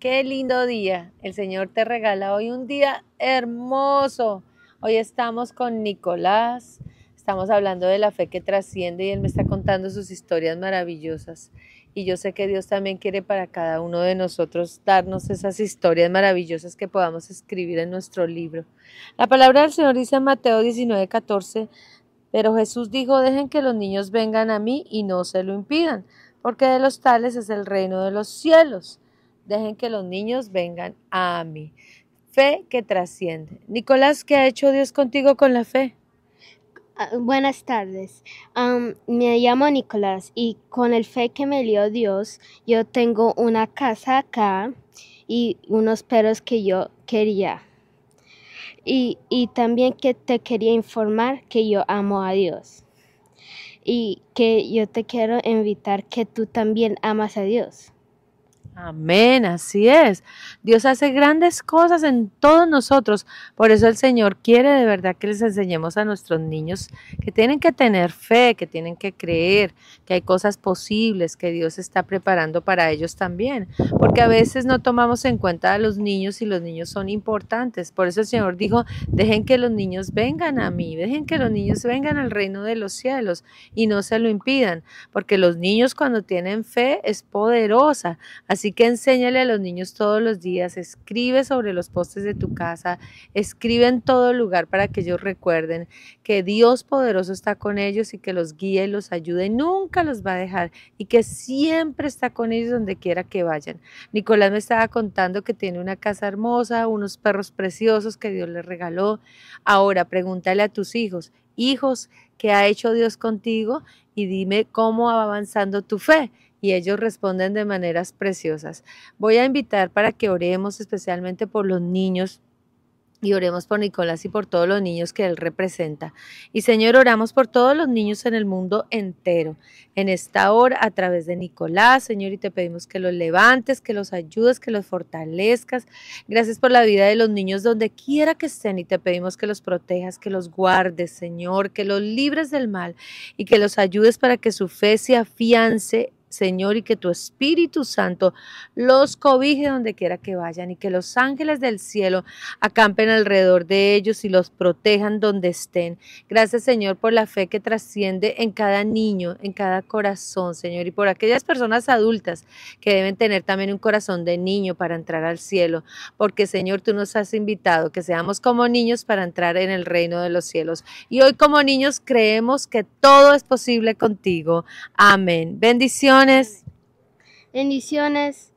Qué lindo día. El Señor te regala hoy un día hermoso. Hoy estamos con Nicolás. Estamos hablando de la fe que trasciende y él me está contando sus historias maravillosas. Y yo sé que Dios también quiere para cada uno de nosotros darnos esas historias maravillosas que podamos escribir en nuestro libro. La palabra del Señor dice en Mateo 19, 14, pero Jesús dijo, dejen que los niños vengan a mí y no se lo impidan, porque de los tales es el reino de los cielos. Dejen que los niños vengan a mí. Fe que trasciende. Nicolás, ¿qué ha hecho Dios contigo con la fe? Ah, buenas tardes. me llamo Nicolás y con el fe que me dio Dios, yo tengo una casa acá y unos perros que yo quería. Y, y también que te quería informar que yo amo a Dios. Y que yo te quiero invitar que tú también amas a Dios. Amén, así es. Dios hace grandes cosas en todos nosotros. Por eso el Señor quiere de verdad que les enseñemos a nuestros niños que tienen que tener fe, que tienen que creer, que hay cosas posibles que Dios está preparando para ellos también. Porque a veces no tomamos en cuenta a los niños y los niños son importantes. Por eso el Señor dijo, dejen que los niños vengan a mí, dejen que los niños vengan al reino de los cielos y no se lo impidan. Porque los niños cuando tienen fe es poderosa. Así que enséñale a los niños todos los días, escribe sobre los postes de tu casa, escribe en todo lugar para que ellos recuerden que Dios poderoso está con ellos y que los guíe y los ayude, nunca los va a dejar y que siempre está con ellos donde quiera que vayan. Nicolás me estaba contando que tiene una casa hermosa, unos perros preciosos que Dios le regaló. Ahora pregúntale a tus hijos, hijos que ha hecho Dios contigo y dime cómo va avanzando tu fe y ellos responden de maneras preciosas. Voy a invitar para que oremos especialmente por los niños y oremos por Nicolás y por todos los niños que él representa. Y Señor, oramos por todos los niños en el mundo entero, en esta hora, a través de Nicolás, Señor, y te pedimos que los levantes, que los ayudes, que los fortalezcas. Gracias por la vida de los niños donde quiera que estén y te pedimos que los protejas, que los guardes, Señor, que los libres del mal y que los ayudes para que su fe se afiance Señor, y que tu Espíritu Santo los cobije donde quiera que vayan y que los ángeles del cielo acampen alrededor de ellos y los protejan donde estén. Gracias, Señor, por la fe que trasciende en cada niño, en cada corazón, Señor, y por aquellas personas adultas que deben tener también un corazón de niño para entrar al cielo, porque, Señor, tú nos has invitado que seamos como niños para entrar en el reino de los cielos. Y hoy como niños creemos que todo es posible contigo. Amén. bendición Bendiciones.